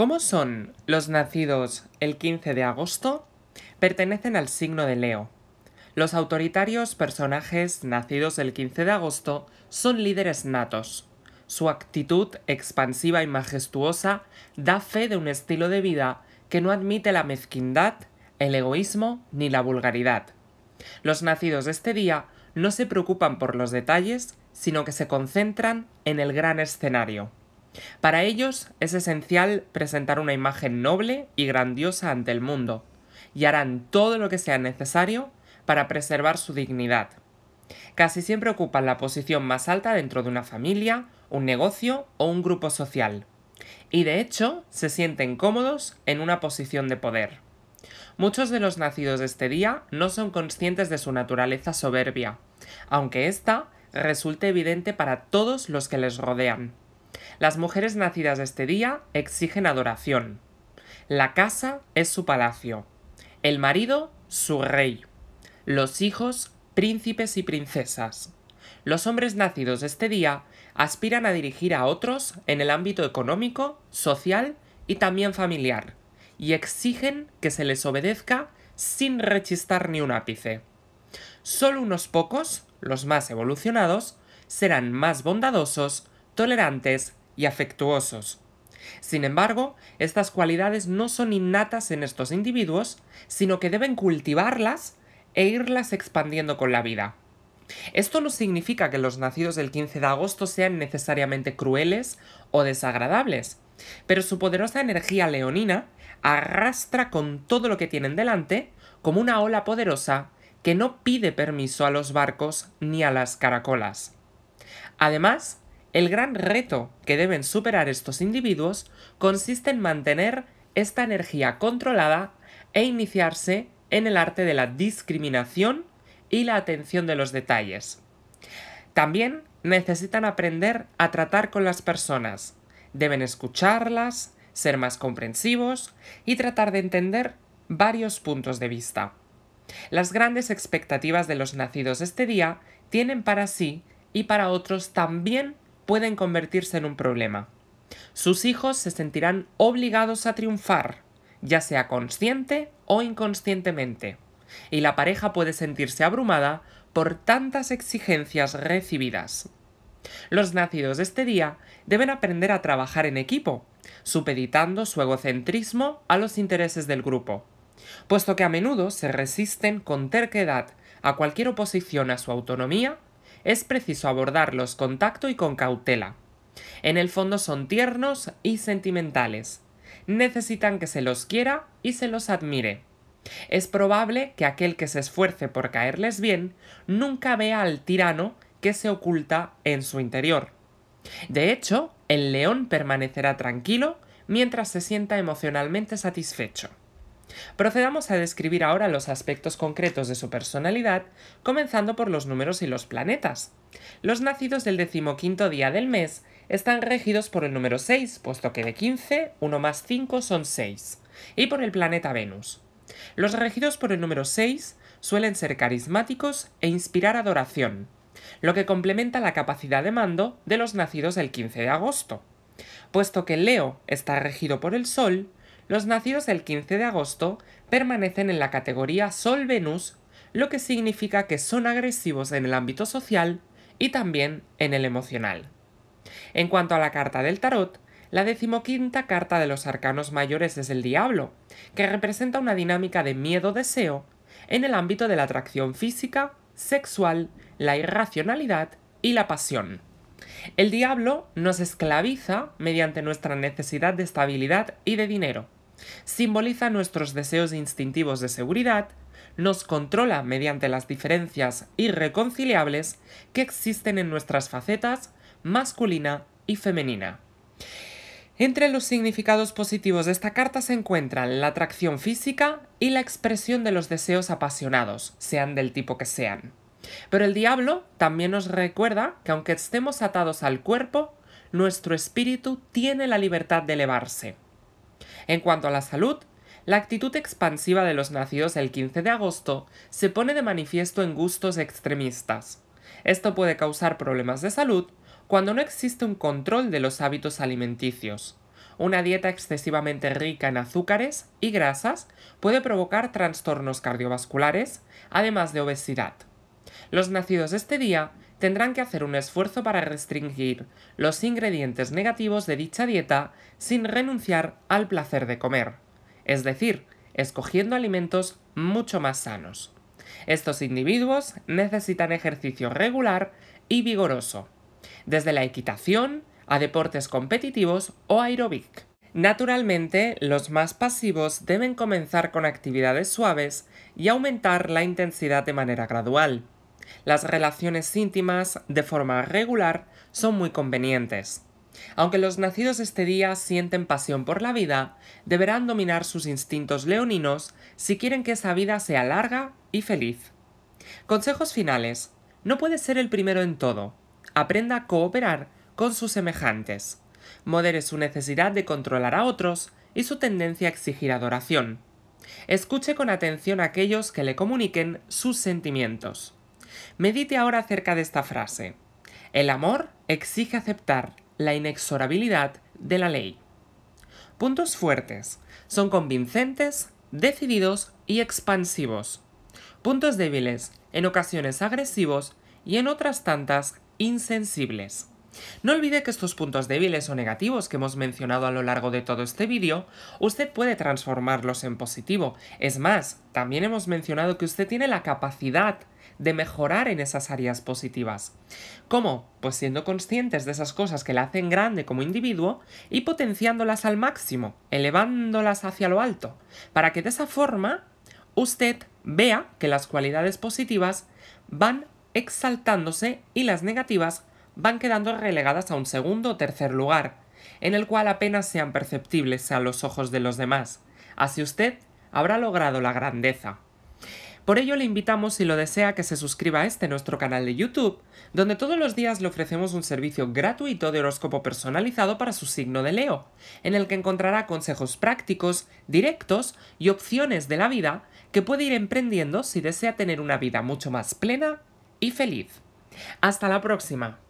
¿Cómo son los nacidos el 15 de agosto? Pertenecen al signo de Leo. Los autoritarios personajes nacidos el 15 de agosto son líderes natos. Su actitud expansiva y majestuosa da fe de un estilo de vida que no admite la mezquindad, el egoísmo ni la vulgaridad. Los nacidos de este día no se preocupan por los detalles, sino que se concentran en el gran escenario. Para ellos es esencial presentar una imagen noble y grandiosa ante el mundo, y harán todo lo que sea necesario para preservar su dignidad. Casi siempre ocupan la posición más alta dentro de una familia, un negocio o un grupo social, y de hecho se sienten cómodos en una posición de poder. Muchos de los nacidos de este día no son conscientes de su naturaleza soberbia, aunque esta resulte evidente para todos los que les rodean. Las mujeres nacidas este día exigen adoración. La casa es su palacio, el marido su rey, los hijos príncipes y princesas. Los hombres nacidos este día aspiran a dirigir a otros en el ámbito económico, social y también familiar, y exigen que se les obedezca sin rechistar ni un ápice. Solo unos pocos, los más evolucionados, serán más bondadosos tolerantes y afectuosos. Sin embargo, estas cualidades no son innatas en estos individuos, sino que deben cultivarlas e irlas expandiendo con la vida. Esto no significa que los nacidos del 15 de agosto sean necesariamente crueles o desagradables, pero su poderosa energía leonina arrastra con todo lo que tienen delante como una ola poderosa que no pide permiso a los barcos ni a las caracolas. Además, el gran reto que deben superar estos individuos consiste en mantener esta energía controlada e iniciarse en el arte de la discriminación y la atención de los detalles. También necesitan aprender a tratar con las personas. Deben escucharlas, ser más comprensivos y tratar de entender varios puntos de vista. Las grandes expectativas de los nacidos este día tienen para sí y para otros también pueden convertirse en un problema. Sus hijos se sentirán obligados a triunfar, ya sea consciente o inconscientemente, y la pareja puede sentirse abrumada por tantas exigencias recibidas. Los nacidos de este día deben aprender a trabajar en equipo, supeditando su egocentrismo a los intereses del grupo, puesto que a menudo se resisten con terquedad a cualquier oposición a su autonomía es preciso abordarlos con tacto y con cautela. En el fondo son tiernos y sentimentales. Necesitan que se los quiera y se los admire. Es probable que aquel que se esfuerce por caerles bien nunca vea al tirano que se oculta en su interior. De hecho, el león permanecerá tranquilo mientras se sienta emocionalmente satisfecho. Procedamos a describir ahora los aspectos concretos de su personalidad, comenzando por los números y los planetas. Los nacidos del decimoquinto día del mes están regidos por el número 6, puesto que de 15, 1 más 5 son 6, y por el planeta Venus. Los regidos por el número 6 suelen ser carismáticos e inspirar adoración, lo que complementa la capacidad de mando de los nacidos el 15 de agosto. Puesto que Leo está regido por el Sol, los nacidos el 15 de agosto permanecen en la categoría Sol Venus, lo que significa que son agresivos en el ámbito social y también en el emocional. En cuanto a la carta del tarot, la decimoquinta carta de los arcanos mayores es el diablo, que representa una dinámica de miedo-deseo en el ámbito de la atracción física, sexual, la irracionalidad y la pasión. El diablo nos esclaviza mediante nuestra necesidad de estabilidad y de dinero Simboliza nuestros deseos instintivos de seguridad, nos controla mediante las diferencias irreconciliables que existen en nuestras facetas masculina y femenina. Entre los significados positivos de esta carta se encuentran la atracción física y la expresión de los deseos apasionados, sean del tipo que sean. Pero el diablo también nos recuerda que aunque estemos atados al cuerpo, nuestro espíritu tiene la libertad de elevarse. En cuanto a la salud, la actitud expansiva de los nacidos el 15 de agosto se pone de manifiesto en gustos extremistas. Esto puede causar problemas de salud cuando no existe un control de los hábitos alimenticios. Una dieta excesivamente rica en azúcares y grasas puede provocar trastornos cardiovasculares, además de obesidad. Los nacidos este día tendrán que hacer un esfuerzo para restringir los ingredientes negativos de dicha dieta sin renunciar al placer de comer, es decir, escogiendo alimentos mucho más sanos. Estos individuos necesitan ejercicio regular y vigoroso, desde la equitación a deportes competitivos o aeróbic. Naturalmente, los más pasivos deben comenzar con actividades suaves y aumentar la intensidad de manera gradual. Las relaciones íntimas, de forma regular, son muy convenientes. Aunque los nacidos este día sienten pasión por la vida, deberán dominar sus instintos leoninos si quieren que esa vida sea larga y feliz. Consejos finales. No puede ser el primero en todo. Aprenda a cooperar con sus semejantes. Modere su necesidad de controlar a otros y su tendencia a exigir adoración. Escuche con atención a aquellos que le comuniquen sus sentimientos. Medite ahora acerca de esta frase. El amor exige aceptar la inexorabilidad de la ley. Puntos fuertes. Son convincentes, decididos y expansivos. Puntos débiles, en ocasiones agresivos y en otras tantas insensibles. No olvide que estos puntos débiles o negativos que hemos mencionado a lo largo de todo este vídeo, usted puede transformarlos en positivo. Es más, también hemos mencionado que usted tiene la capacidad de mejorar en esas áreas positivas. ¿Cómo? Pues siendo conscientes de esas cosas que la hacen grande como individuo y potenciándolas al máximo, elevándolas hacia lo alto, para que de esa forma usted vea que las cualidades positivas van exaltándose y las negativas van quedando relegadas a un segundo o tercer lugar, en el cual apenas sean perceptibles a los ojos de los demás. Así usted habrá logrado la grandeza. Por ello le invitamos si lo desea que se suscriba a este nuestro canal de YouTube, donde todos los días le ofrecemos un servicio gratuito de horóscopo personalizado para su signo de Leo, en el que encontrará consejos prácticos, directos y opciones de la vida que puede ir emprendiendo si desea tener una vida mucho más plena y feliz. Hasta la próxima.